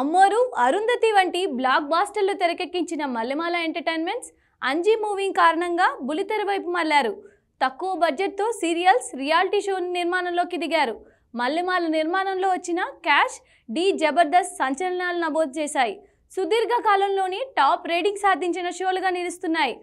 అమ్మోరు అరుంధతి వంటి బ్లాక్ బాస్టర్లు తెరకెక్కించిన మల్లెమాల ఎంటర్టైన్మెంట్స్ అంజీ మూవీ కారణంగా బులితెర వైపు మళ్ళారు తక్కువ బడ్జెట్తో సీరియల్స్ రియాలిటీ షో నిర్మాణంలోకి దిగారు మల్లెమాల నిర్మాణంలో వచ్చిన క్యాష్ డి జబర్దస్త్ సంచలనాలు నమోదు చేశాయి సుదీర్ఘ కాలంలోని టాప్ రేటింగ్ సాధించిన షోలుగా నిలుస్తున్నాయి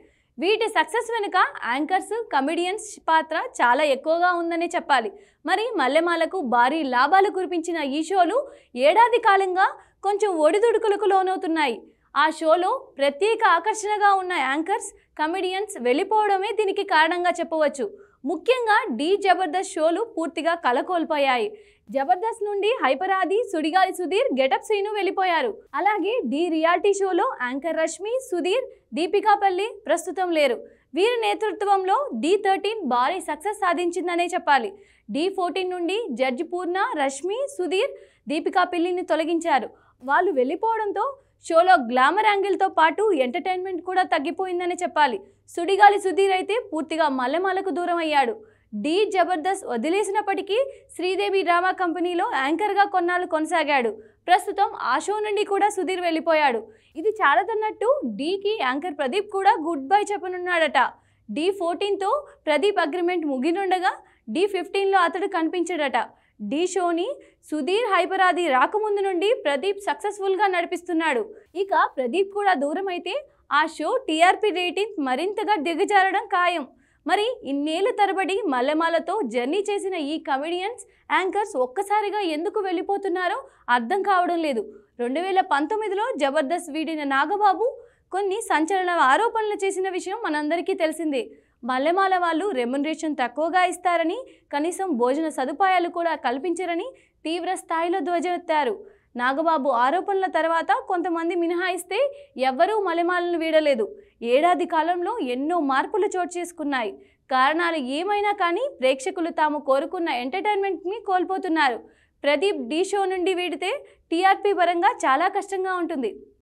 వీటి సక్సెస్ వెనుక యాంకర్స్ కమెడియన్స్ పాత్ర చాలా ఎక్కువగా ఉందని చెప్పాలి మరి మల్లెమాలకు భారీ లాభాలు కురిపించిన ఈ షోలు ఏడాది కాలంగా కొంచెం ఒడిదుడుకులకు లోనవుతున్నాయి ఆ షోలో ప్రత్యేక ఆకర్షణగా ఉన్న యాంకర్స్ కమెడియన్స్ వెళ్ళిపోవడమే దీనికి కారణంగా చెప్పవచ్చు ముఖ్యంగా డి జబర్దస్త్ షోలు పూర్తిగా కలకోల్పోయాయి జబర్దస్త్ నుండి హైపరాది సుడిగాలి సుధీర్ గెటప్ శ్రీను వెళ్ళిపోయారు అలాగే డి రియాలిటీ షోలో యాంకర్ రష్మి సుధీర్ దీపికాపల్లి ప్రస్తుతం లేరు వీరి నేతృత్వంలో డి థర్టీన్ భారీ సక్సెస్ సాధించిందనే చెప్పాలి డి ఫోర్టీన్ నుండి జడ్జి పూర్ణ రష్మి సుధీర్ దీపికా తొలగించారు వాళ్ళు వెళ్ళిపోవడంతో షోలో గ్లామర్ యాంగిల్తో పాటు ఎంటర్టైన్మెంట్ కూడా తగ్గిపోయిందని చెప్పాలి సుడిగాలి సుధీర్ అయితే పూర్తిగా మల్లెమాలకు దూరం అయ్యాడు డి జబర్దస్త్ వదిలేసినప్పటికీ శ్రీదేవి డ్రామా కంపెనీలో యాంకర్గా కొన్నాళ్ళు కొనసాగాడు ప్రస్తుతం ఆ షో నుండి కూడా సుధీర్ వెళ్ళిపోయాడు ఇది చాలదన్నట్టు డీకి యాంకర్ ప్రదీప్ కూడా గుడ్ బై చెప్పనున్నాడట డి ఫోర్టీన్తో ప్రదీప్ అగ్రిమెంట్ ముగినుండగా డి ఫిఫ్టీన్లో అతడు కనిపించాడట ఢీ షోని సుధీర్ హైబరాది రాకముందు నుండి ప్రదీప్ సక్సెస్ఫుల్గా నడిపిస్తున్నాడు ఇక ప్రదీప్ కూడా దూరం అయితే ఆ షో టీఆర్పీ రేటింగ్ మరింతగా దిగజారడం ఖాయం మరి ఇన్నేళ్ళ తరబడి మల్లెమాలతో జర్నీ చేసిన ఈ కమెడియన్స్ యాంకర్స్ ఒక్కసారిగా ఎందుకు వెళ్ళిపోతున్నారో అర్థం కావడం లేదు రెండు వేల పంతొమ్మిదిలో జబర్దస్త్ వీడిన నాగబాబు కొన్ని సంచలన ఆరోపణలు చేసిన విషయం మనందరికీ తెలిసిందే మల్లెమాల వాళ్ళు రెమ్యునరేషన్ తక్కువగా ఇస్తారని కనీసం భోజన సదుపాయాలు కూడా కల్పించరని తీవ్ర స్థాయిలో ధ్వజమెత్తారు నాగబాబు ఆరోపణల తర్వాత కొంతమంది మినహాయిస్తే ఎవ్వరూ మలెమాలను వీడలేదు ఏడాది కాలంలో ఎన్నో మార్పులు చోటు చేసుకున్నాయి కారణాలు ఏమైనా కానీ ప్రేక్షకులు తాము కోరుకున్న ఎంటర్టైన్మెంట్ని కోల్పోతున్నారు ప్రదీప్ డీ షో నుండి వీడితే టీఆర్పీ పరంగా చాలా కష్టంగా ఉంటుంది